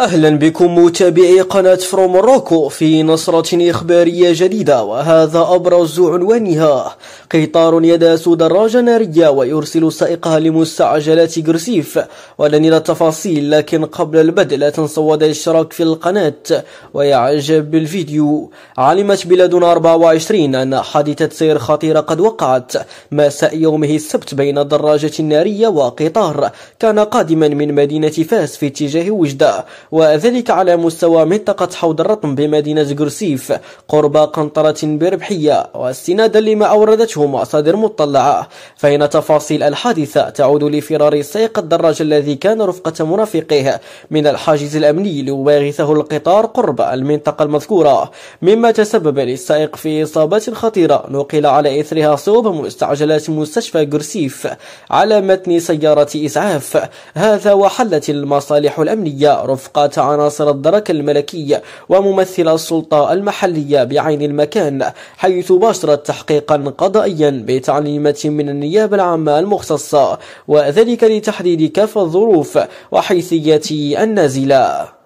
أهلا بكم متابعي قناة فروم روكو في نصرة إخبارية جديدة وهذا أبرز عنوانها قطار يداس دراجة نارية ويرسل سائقها لمستعجلات جرسيف ولن إلى التفاصيل لكن قبل البدء لا تنسوا الاشتراك في القناة ويعجب بالفيديو علمت بلادنا 24 أن حادثة سير خطيرة قد وقعت مساء يومه السبت بين الدراجة النارية وقطار كان قادما من مدينة فاس في اتجاه وجدة وذلك على مستوى منطقة حوض الرطم بمدينة جرسيف قرب قنطرة بربحية واستنادا لما أوردته تنتجه مصادر مطلعة فإن تفاصيل الحادثة تعود لفرار سائق الدراجة الذي كان رفقة مرافقه من الحاجز الأمني لواغثه القطار قرب المنطقة المذكورة مما تسبب للسائق في إصابات خطيرة نقل على إثرها صوب مستعجلات مستشفى جرسيف على متن سيارة إسعاف هذا وحلت المصالح الأمنية رفقة عناصر الدرك الملكي وممثل السلطة المحلية بعين المكان حيث باشرت تحقيقا قضائيا قضائيا بتعليمات من النيابة العامة المختصة وذلك لتحديد كافة الظروف وحيثيات النازلة